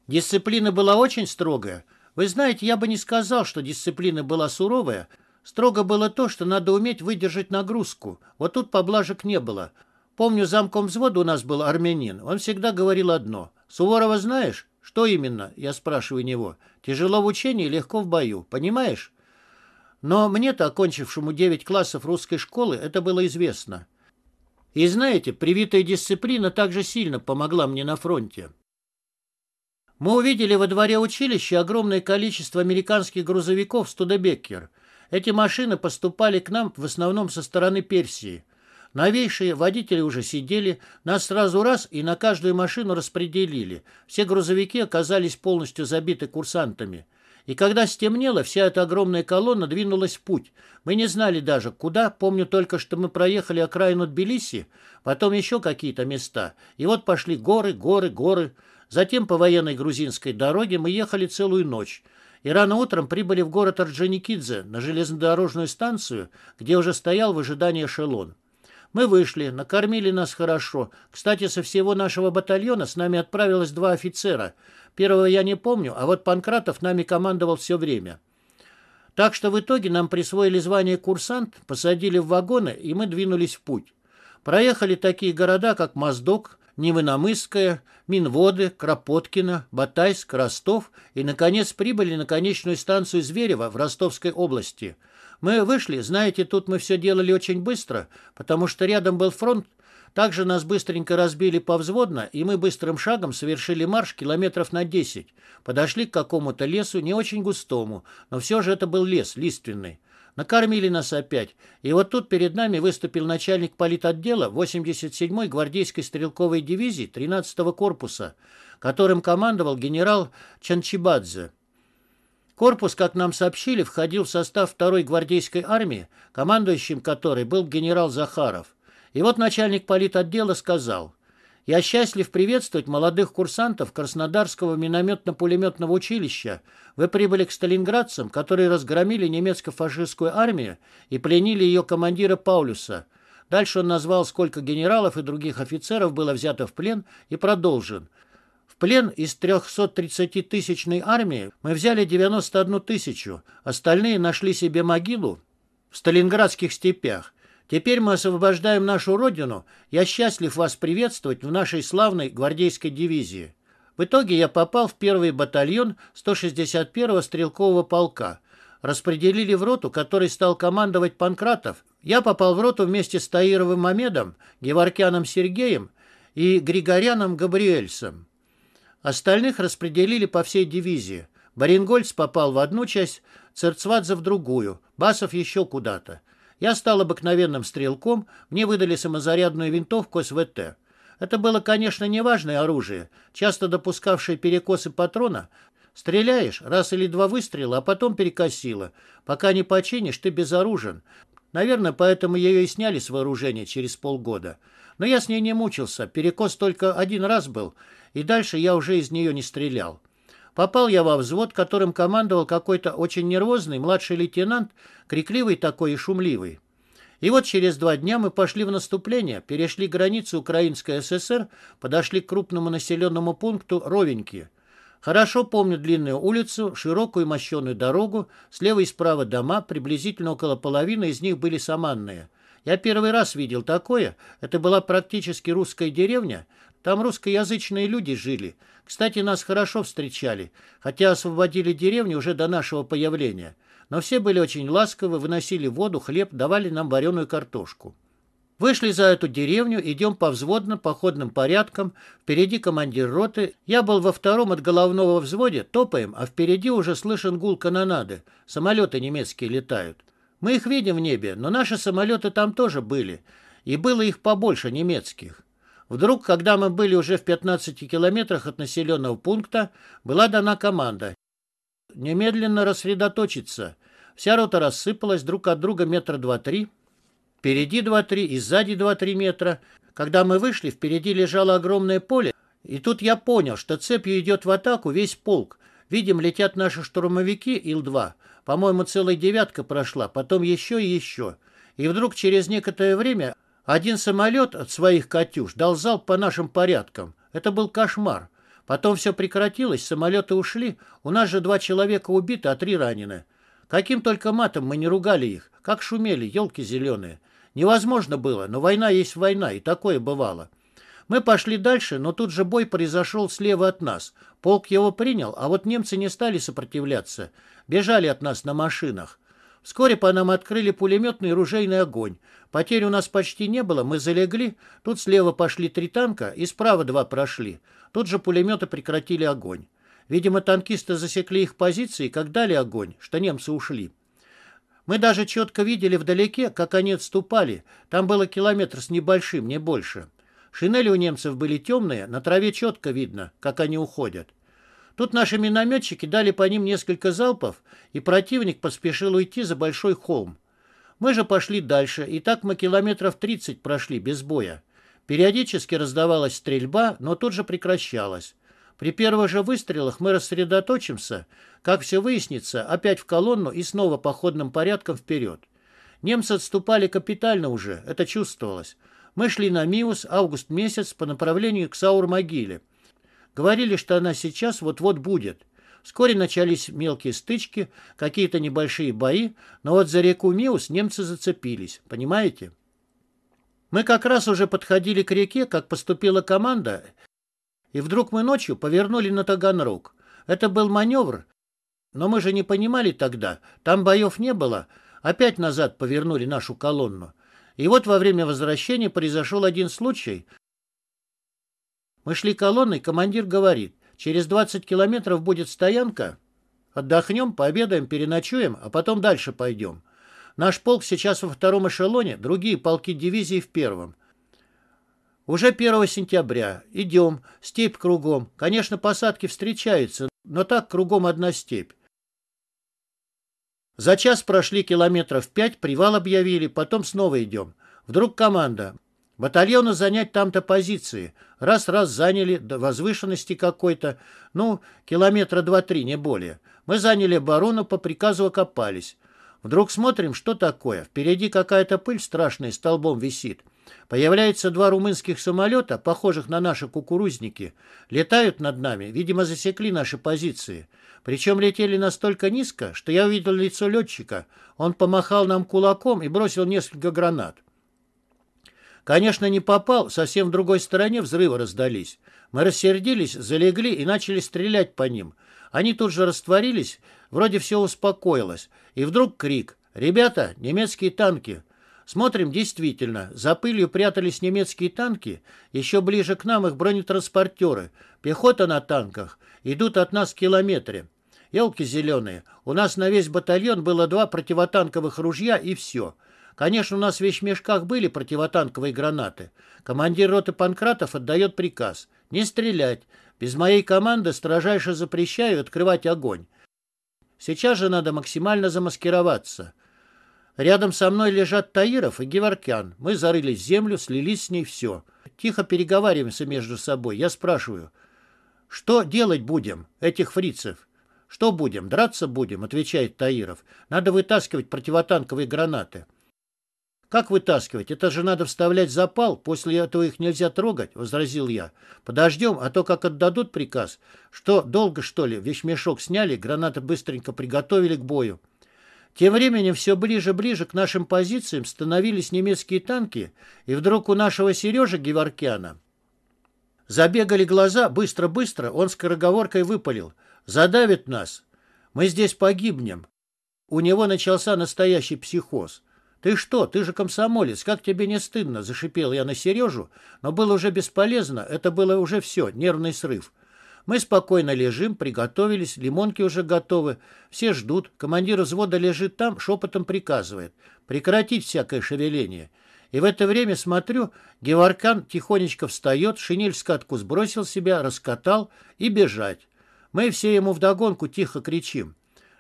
Дисциплина была очень строгая. Вы знаете, я бы не сказал, что дисциплина была суровая. Строго было то, что надо уметь выдержать нагрузку. Вот тут поблажек не было. Помню, замком взвода у нас был армянин. Он всегда говорил одно. «Суворова знаешь?» «Что именно?» — я спрашиваю него. «Тяжело в учении, легко в бою. Понимаешь?» Но мне-то, окончившему 9 классов русской школы, это было известно. И знаете, привитая дисциплина также сильно помогла мне на фронте. Мы увидели во дворе училища огромное количество американских грузовиков «Студебеккер». Эти машины поступали к нам в основном со стороны Персии. Новейшие водители уже сидели, нас сразу раз и на каждую машину распределили. Все грузовики оказались полностью забиты курсантами. И когда стемнело, вся эта огромная колонна двинулась в путь. Мы не знали даже, куда. Помню только, что мы проехали окраину Тбилиси, потом еще какие-то места. И вот пошли горы, горы, горы. Затем по военной грузинской дороге мы ехали целую ночь и рано утром прибыли в город Орджоникидзе на железнодорожную станцию, где уже стоял в ожидании эшелон. Мы вышли, накормили нас хорошо. Кстати, со всего нашего батальона с нами отправилось два офицера. Первого я не помню, а вот Панкратов нами командовал все время. Так что в итоге нам присвоили звание курсант, посадили в вагоны, и мы двинулись в путь. Проехали такие города, как Моздок, Невыномысская, Минводы, Кропоткина, Батайск, Ростов и, наконец, прибыли на конечную станцию Зверева в Ростовской области. Мы вышли, знаете, тут мы все делали очень быстро, потому что рядом был фронт, также нас быстренько разбили повзводно, и мы быстрым шагом совершили марш километров на 10. Подошли к какому-то лесу, не очень густому, но все же это был лес лиственный. Накормили нас опять. И вот тут перед нами выступил начальник политотдела 87-й гвардейской стрелковой дивизии 13-го корпуса, которым командовал генерал Чанчибадзе. Корпус, как нам сообщили, входил в состав второй гвардейской армии, командующим которой был генерал Захаров. И вот начальник политотдела сказал – я счастлив приветствовать молодых курсантов Краснодарского минометно-пулеметного училища. Вы прибыли к сталинградцам, которые разгромили немецко-фашистскую армию и пленили ее командира Паулюса. Дальше он назвал, сколько генералов и других офицеров было взято в плен и продолжен. В плен из 330-тысячной армии мы взяли 91 тысячу, остальные нашли себе могилу в сталинградских степях. Теперь мы освобождаем нашу родину. Я счастлив вас приветствовать в нашей славной гвардейской дивизии. В итоге я попал в первый батальон 161-го стрелкового полка. Распределили в роту, который стал командовать Панкратов. Я попал в роту вместе с Таировым Мамедом, Геворкяном Сергеем и Григоряном Габриэльсом. Остальных распределили по всей дивизии. Барингольц попал в одну часть, Церцвадзе в другую, Басов еще куда-то. Я стал обыкновенным стрелком, мне выдали самозарядную винтовку СВТ. Это было, конечно, неважное оружие, часто допускавшее перекосы патрона. Стреляешь, раз или два выстрела, а потом перекосило. Пока не починишь, ты безоружен. Наверное, поэтому ее и сняли с вооружения через полгода. Но я с ней не мучился, перекос только один раз был, и дальше я уже из нее не стрелял. Попал я во взвод, которым командовал какой-то очень нервозный младший лейтенант, крикливый такой и шумливый. И вот через два дня мы пошли в наступление, перешли границу Украинской ССР, подошли к крупному населенному пункту Ровеньки. Хорошо помню длинную улицу, широкую мощеную дорогу, слева и справа дома, приблизительно около половины из них были саманные. Я первый раз видел такое, это была практически русская деревня, там русскоязычные люди жили. Кстати, нас хорошо встречали, хотя освободили деревню уже до нашего появления. Но все были очень ласковы, выносили воду, хлеб, давали нам вареную картошку. Вышли за эту деревню, идем по взводным походным порядкам. Впереди командир роты. Я был во втором от головного взводе, топаем, а впереди уже слышен гул канонады. Самолеты немецкие летают. Мы их видим в небе, но наши самолеты там тоже были. И было их побольше немецких. Вдруг, когда мы были уже в 15 километрах от населенного пункта, была дана команда немедленно рассредоточиться. Вся рота рассыпалась друг от друга метра два-три, впереди два-три и сзади два-три метра. Когда мы вышли, впереди лежало огромное поле, и тут я понял, что цепью идет в атаку весь полк. Видим, летят наши штурмовики Ил-2. По-моему, целая девятка прошла, потом еще и еще. И вдруг через некоторое время один самолет от своих «Катюш» дал залп по нашим порядкам. Это был кошмар. Потом все прекратилось, самолеты ушли. У нас же два человека убиты, а три ранены. Каким только матом мы не ругали их. Как шумели, елки зеленые. Невозможно было, но война есть война, и такое бывало. Мы пошли дальше, но тут же бой произошел слева от нас. Полк его принял, а вот немцы не стали сопротивляться. Бежали от нас на машинах. Вскоре по нам открыли пулеметный и ружейный огонь. Потерь у нас почти не было, мы залегли. Тут слева пошли три танка и справа два прошли. Тут же пулеметы прекратили огонь. Видимо, танкисты засекли их позиции, как дали огонь, что немцы ушли. Мы даже четко видели вдалеке, как они отступали. Там было километр с небольшим, не больше. Шинели у немцев были темные, на траве четко видно, как они уходят. Тут наши минометчики дали по ним несколько залпов, и противник поспешил уйти за большой холм. Мы же пошли дальше, и так мы километров 30 прошли без боя. Периодически раздавалась стрельба, но тут же прекращалась. При первых же выстрелах мы рассредоточимся, как все выяснится, опять в колонну и снова походным порядком вперед. Немцы отступали капитально уже, это чувствовалось. Мы шли на Миус август месяц по направлению к Саур-могиле. Говорили, что она сейчас вот-вот будет. Вскоре начались мелкие стычки, какие-то небольшие бои, но вот за реку Миус немцы зацепились, понимаете? Мы как раз уже подходили к реке, как поступила команда, и вдруг мы ночью повернули на Таганрог. Это был маневр, но мы же не понимали тогда, там боев не было, опять назад повернули нашу колонну. И вот во время возвращения произошел один случай – мы шли колонной, командир говорит, через 20 километров будет стоянка. Отдохнем, пообедаем, переночуем, а потом дальше пойдем. Наш полк сейчас во втором эшелоне, другие полки дивизии в первом. Уже 1 сентября. Идем. Степь кругом. Конечно, посадки встречаются, но так кругом одна степь. За час прошли километров пять, привал объявили, потом снова идем. Вдруг команда. Батальону занять там-то позиции. Раз-раз заняли до возвышенности какой-то, ну, километра два-три, не более. Мы заняли оборону, по приказу окопались. Вдруг смотрим, что такое. Впереди какая-то пыль страшная столбом висит. Появляются два румынских самолета, похожих на наши кукурузники. Летают над нами, видимо, засекли наши позиции. Причем летели настолько низко, что я увидел лицо летчика. Он помахал нам кулаком и бросил несколько гранат. Конечно, не попал, совсем в другой стороне взрывы раздались. Мы рассердились, залегли и начали стрелять по ним. Они тут же растворились, вроде все успокоилось. И вдруг крик «Ребята, немецкие танки!» Смотрим, действительно, за пылью прятались немецкие танки, еще ближе к нам их бронетранспортеры, пехота на танках, идут от нас километре. Елки зеленые, у нас на весь батальон было два противотанковых ружья и все – Конечно, у нас в вещмешках были противотанковые гранаты. Командир роты Панкратов отдает приказ. Не стрелять. Без моей команды строжайше запрещаю открывать огонь. Сейчас же надо максимально замаскироваться. Рядом со мной лежат Таиров и Геворкян. Мы зарылись в землю, слились с ней все. Тихо переговариваемся между собой. Я спрашиваю, что делать будем, этих фрицев? Что будем, драться будем, отвечает Таиров. Надо вытаскивать противотанковые гранаты. «Как вытаскивать? Это же надо вставлять запал, после этого их нельзя трогать», — возразил я. «Подождем, а то как отдадут приказ. Что, долго, что ли? мешок сняли, гранаты быстренько приготовили к бою». Тем временем все ближе-ближе к нашим позициям становились немецкие танки, и вдруг у нашего Сережи Геворкяна забегали глаза, быстро-быстро он скороговоркой выпалил. «Задавит нас! Мы здесь погибнем!» У него начался настоящий психоз. «Ты что? Ты же комсомолец! Как тебе не стыдно?» – зашипел я на Сережу, но было уже бесполезно, это было уже все, нервный срыв. Мы спокойно лежим, приготовились, лимонки уже готовы, все ждут, командир взвода лежит там, шепотом приказывает прекратить всякое шевеление. И в это время, смотрю, Геворкан тихонечко встает, шинель скатку сбросил себя, раскатал и бежать. Мы все ему вдогонку тихо кричим.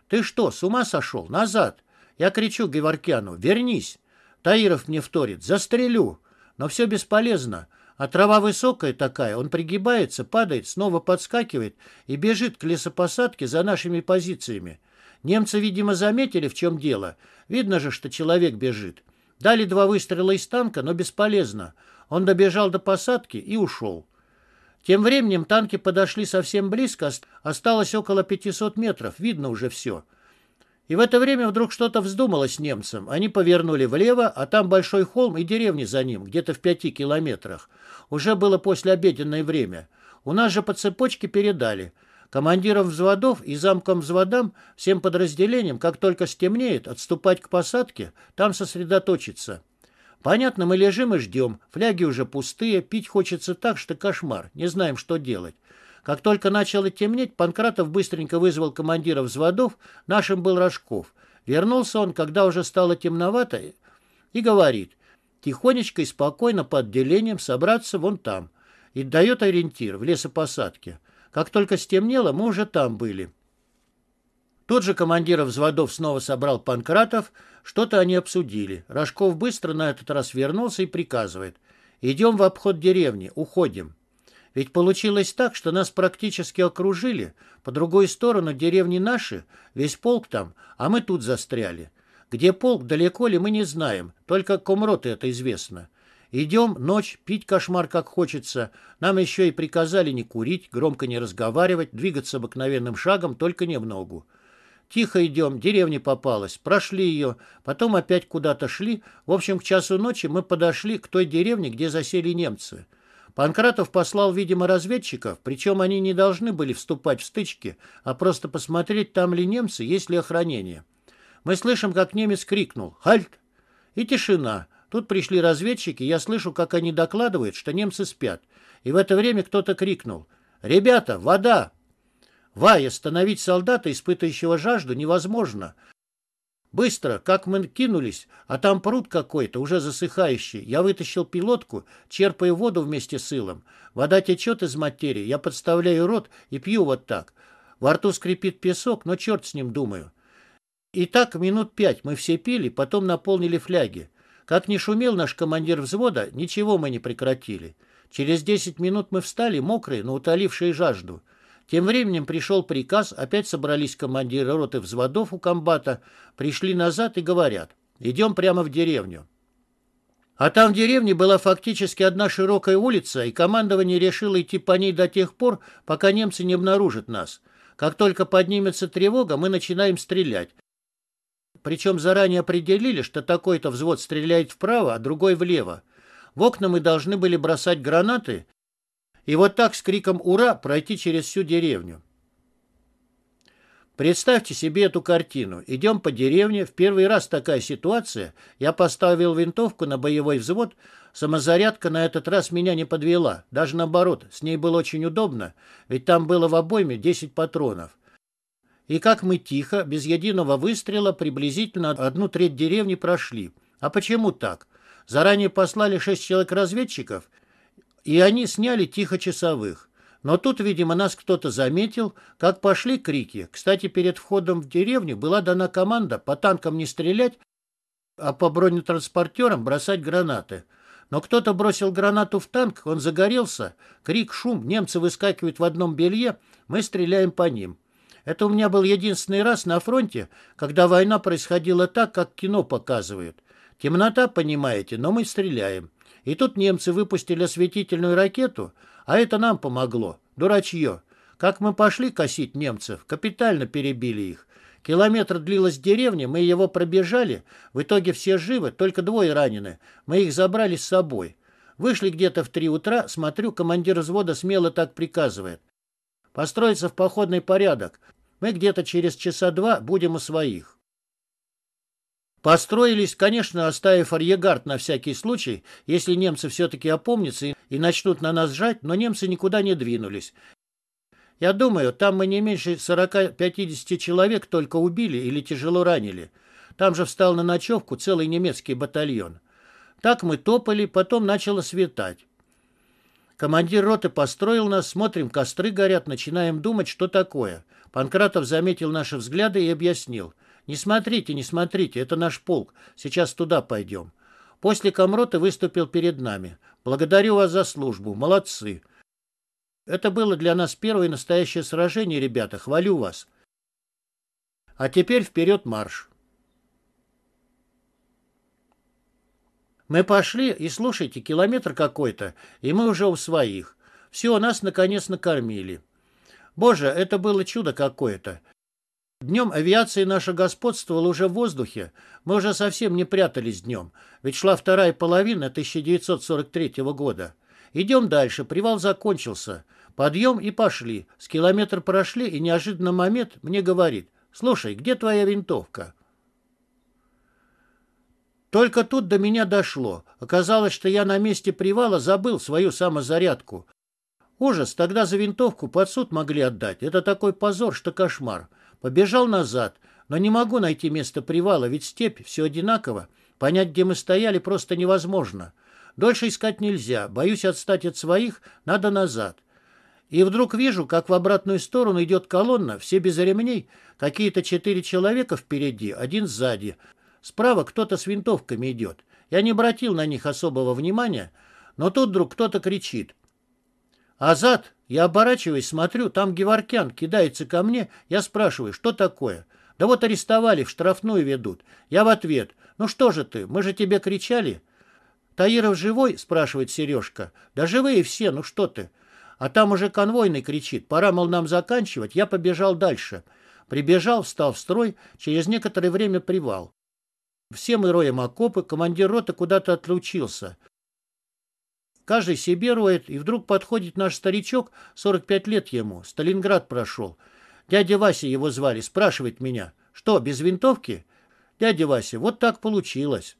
«Ты что, с ума сошел? Назад!» Я кричу Геворкяну «Вернись!» Таиров мне вторит «Застрелю!» Но все бесполезно. А трава высокая такая, он пригибается, падает, снова подскакивает и бежит к лесопосадке за нашими позициями. Немцы, видимо, заметили, в чем дело. Видно же, что человек бежит. Дали два выстрела из танка, но бесполезно. Он добежал до посадки и ушел. Тем временем танки подошли совсем близко, осталось около 500 метров, видно уже все. И в это время вдруг что-то вздумалось немцам. Они повернули влево, а там большой холм и деревни за ним, где-то в пяти километрах. Уже было послеобеденное время. У нас же по цепочке передали. Командирам взводов и замкам взводам, всем подразделениям, как только стемнеет, отступать к посадке, там сосредоточиться. Понятно, мы лежим и ждем, фляги уже пустые, пить хочется так, что кошмар, не знаем, что делать. Как только начало темнеть, Панкратов быстренько вызвал командиров взводов, нашим был Рожков. Вернулся он, когда уже стало темновато, и говорит, тихонечко и спокойно по отделениям собраться вон там. И дает ориентир в лесопосадке. Как только стемнело, мы уже там были. Тут же командиров взводов снова собрал Панкратов, что-то они обсудили. Рожков быстро на этот раз вернулся и приказывает. «Идем в обход деревни, уходим». Ведь получилось так, что нас практически окружили. По другую сторону деревни наши, весь полк там, а мы тут застряли. Где полк, далеко ли, мы не знаем, только комроту это известно. Идем, ночь, пить кошмар как хочется. Нам еще и приказали не курить, громко не разговаривать, двигаться обыкновенным шагом, только не в ногу. Тихо идем, деревня попалась, прошли ее, потом опять куда-то шли. В общем, к часу ночи мы подошли к той деревне, где засели немцы. Панкратов послал, видимо, разведчиков, причем они не должны были вступать в стычки, а просто посмотреть, там ли немцы, есть ли охранение. Мы слышим, как немец крикнул «Хальт!» и тишина. Тут пришли разведчики, я слышу, как они докладывают, что немцы спят. И в это время кто-то крикнул «Ребята, вода!» Вай, остановить солдата, испытывающего жажду, невозможно. Быстро, как мы кинулись, а там пруд какой-то, уже засыхающий. Я вытащил пилотку, черпаю воду вместе с илом. Вода течет из материи, я подставляю рот и пью вот так. Во рту скрипит песок, но черт с ним, думаю. И так минут пять мы все пили, потом наполнили фляги. Как ни шумел наш командир взвода, ничего мы не прекратили. Через десять минут мы встали, мокрые, но утолившие жажду. Тем временем пришел приказ, опять собрались командиры роты взводов у комбата, пришли назад и говорят, идем прямо в деревню. А там в деревне была фактически одна широкая улица, и командование решило идти по ней до тех пор, пока немцы не обнаружат нас. Как только поднимется тревога, мы начинаем стрелять. Причем заранее определили, что такой-то взвод стреляет вправо, а другой влево. В окна мы должны были бросать гранаты, и вот так с криком «Ура!» пройти через всю деревню. Представьте себе эту картину. Идем по деревне, в первый раз такая ситуация. Я поставил винтовку на боевой взвод, самозарядка на этот раз меня не подвела. Даже наоборот, с ней было очень удобно, ведь там было в обойме 10 патронов. И как мы тихо, без единого выстрела, приблизительно одну треть деревни прошли. А почему так? Заранее послали шесть человек разведчиков – и они сняли тихо часовых. Но тут, видимо, нас кто-то заметил, как пошли крики. Кстати, перед входом в деревню была дана команда по танкам не стрелять, а по бронетранспортерам бросать гранаты. Но кто-то бросил гранату в танк, он загорелся. Крик, шум, немцы выскакивают в одном белье, мы стреляем по ним. Это у меня был единственный раз на фронте, когда война происходила так, как кино показывают. Темнота, понимаете, но мы стреляем. И тут немцы выпустили осветительную ракету, а это нам помогло. Дурачье. Как мы пошли косить немцев, капитально перебили их. Километр длилась деревня, мы его пробежали. В итоге все живы, только двое ранены. Мы их забрали с собой. Вышли где-то в три утра, смотрю, командир взвода смело так приказывает. Построиться в походный порядок. Мы где-то через часа два будем у своих. Построились, конечно, оставив арьегард на всякий случай, если немцы все-таки опомнятся и, и начнут на нас жать, но немцы никуда не двинулись. Я думаю, там мы не меньше 40-50 человек только убили или тяжело ранили. Там же встал на ночевку целый немецкий батальон. Так мы топали, потом начало светать. Командир роты построил нас, смотрим, костры горят, начинаем думать, что такое. Панкратов заметил наши взгляды и объяснил. «Не смотрите, не смотрите, это наш полк. Сейчас туда пойдем». После комрота выступил перед нами. «Благодарю вас за службу. Молодцы». «Это было для нас первое настоящее сражение, ребята. Хвалю вас». «А теперь вперед марш». Мы пошли, и слушайте, километр какой-то, и мы уже у своих. Все, нас наконец накормили. Боже, это было чудо какое-то. Днем авиация наша господствовала уже в воздухе. Мы уже совсем не прятались днем, ведь шла вторая половина 1943 года. Идем дальше, привал закончился. Подъем и пошли. С километр прошли, и неожиданно момент мне говорит, «Слушай, где твоя винтовка?» Только тут до меня дошло. Оказалось, что я на месте привала забыл свою самозарядку. Ужас, тогда за винтовку под суд могли отдать. Это такой позор, что кошмар. Побежал назад, но не могу найти место привала, ведь степь все одинаково. Понять, где мы стояли, просто невозможно. Дольше искать нельзя, боюсь отстать от своих, надо назад. И вдруг вижу, как в обратную сторону идет колонна, все без ремней, какие-то четыре человека впереди, один сзади. Справа кто-то с винтовками идет. Я не обратил на них особого внимания, но тут вдруг кто-то кричит. «Азат, я оборачиваюсь, смотрю, там Геворкян кидается ко мне. Я спрашиваю, что такое? Да вот арестовали, в штрафную ведут. Я в ответ. Ну что же ты, мы же тебе кричали. Таиров живой? спрашивает Сережка. Да живые все, ну что ты? А там уже конвойный кричит. Пора, мол, нам заканчивать. Я побежал дальше. Прибежал, встал в строй. Через некоторое время привал. Все мы роем окопы. Командир роты куда-то отлучился. Каждый себе роет, и вдруг подходит наш старичок, 45 лет ему, Сталинград прошел. Дядя Вася его звали, спрашивает меня, что, без винтовки? Дядя Вася, вот так получилось.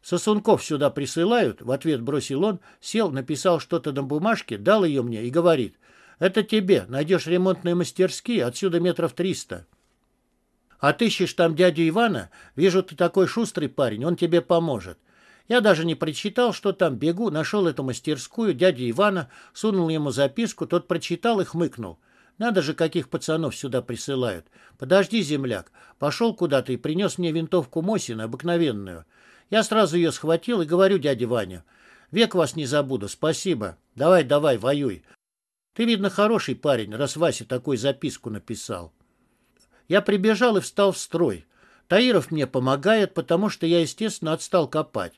Сосунков сюда присылают, в ответ бросил он, сел, написал что-то на бумажке, дал ее мне и говорит, это тебе, найдешь ремонтные мастерские, отсюда метров триста. Отыщешь «А там дядю Ивана, вижу, ты такой шустрый парень, он тебе поможет. Я даже не прочитал, что там бегу, нашел эту мастерскую, дядя Ивана, сунул ему записку, тот прочитал и хмыкнул. Надо же, каких пацанов сюда присылают. Подожди, земляк. Пошел куда-то и принес мне винтовку Мосина, обыкновенную. Я сразу ее схватил и говорю дяде Ване. Век вас не забуду, спасибо. Давай, давай, воюй. Ты, видно, хороший парень, раз Вася такую записку написал. Я прибежал и встал в строй. Таиров мне помогает, потому что я, естественно, отстал копать.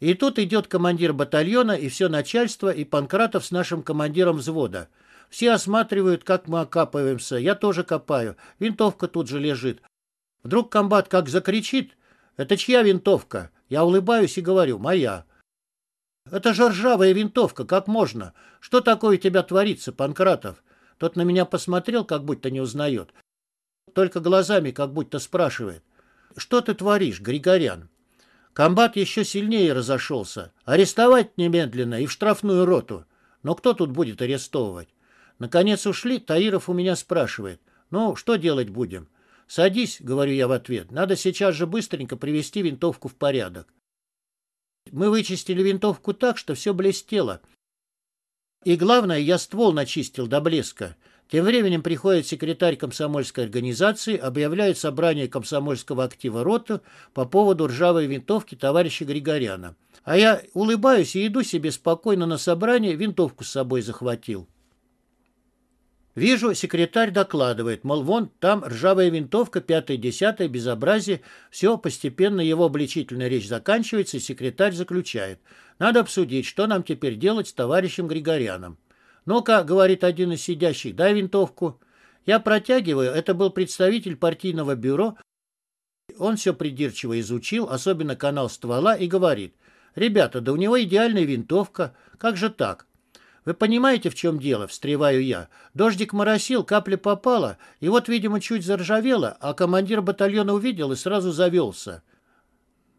И тут идет командир батальона и все начальство, и Панкратов с нашим командиром взвода. Все осматривают, как мы окапываемся. Я тоже копаю. Винтовка тут же лежит. Вдруг комбат как закричит. «Это чья винтовка?» Я улыбаюсь и говорю «Моя». «Это же ржавая винтовка, как можно? Что такое у тебя творится, Панкратов?» Тот на меня посмотрел, как будто не узнает. Только глазами как будто спрашивает. «Что ты творишь, Григорян?» Комбат еще сильнее разошелся. Арестовать немедленно и в штрафную роту. Но кто тут будет арестовывать? Наконец ушли, Таиров у меня спрашивает. «Ну, что делать будем?» «Садись», — говорю я в ответ. «Надо сейчас же быстренько привести винтовку в порядок». Мы вычистили винтовку так, что все блестело. И главное, я ствол начистил до блеска. Тем временем приходит секретарь комсомольской организации, объявляет собрание комсомольского актива роты по поводу ржавой винтовки товарища Григоряна. А я улыбаюсь и иду себе спокойно на собрание, винтовку с собой захватил. Вижу, секретарь докладывает, мол, вон там ржавая винтовка, пятое, десятое, безобразие. Все, постепенно его обличительная речь заканчивается, и секретарь заключает. Надо обсудить, что нам теперь делать с товарищем Григоряном. «Ну-ка», — говорит один из сидящих, — «дай винтовку». Я протягиваю, это был представитель партийного бюро. Он все придирчиво изучил, особенно канал ствола, и говорит, «Ребята, да у него идеальная винтовка, как же так?» «Вы понимаете, в чем дело?» — встреваю я. Дождик моросил, капля попала, и вот, видимо, чуть заржавела, а командир батальона увидел и сразу завелся.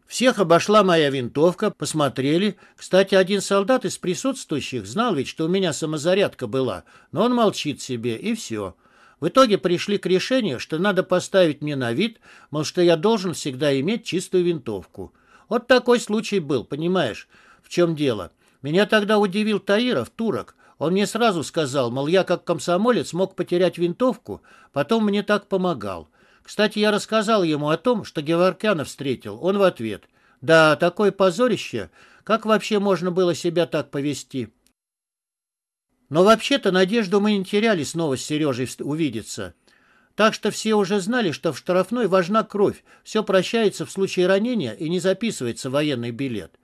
Всех обошла моя винтовка, посмотрели. Кстати, один солдат из присутствующих знал ведь, что у меня самозарядка была, но он молчит себе, и все. В итоге пришли к решению, что надо поставить мне на вид, мол, что я должен всегда иметь чистую винтовку. Вот такой случай был, понимаешь, в чем дело. Меня тогда удивил Таиров, турок. Он мне сразу сказал, мол, я как комсомолец мог потерять винтовку, потом мне так помогал. Кстати, я рассказал ему о том, что Геворкяна встретил. Он в ответ. Да, такое позорище. Как вообще можно было себя так повести? Но вообще-то надежду мы не теряли снова с Сережей увидеться. Так что все уже знали, что в штрафной важна кровь, все прощается в случае ранения и не записывается военный билет.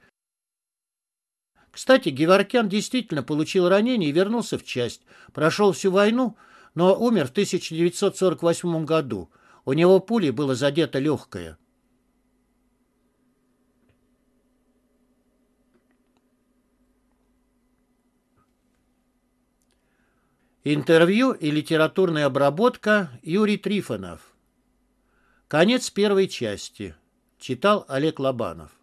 Кстати, Геворкян действительно получил ранение и вернулся в часть. Прошел всю войну, но умер в 1948 году. У него пули было задето легкое. Интервью и литературная обработка Юрий Трифонов. Конец первой части. Читал Олег Лобанов.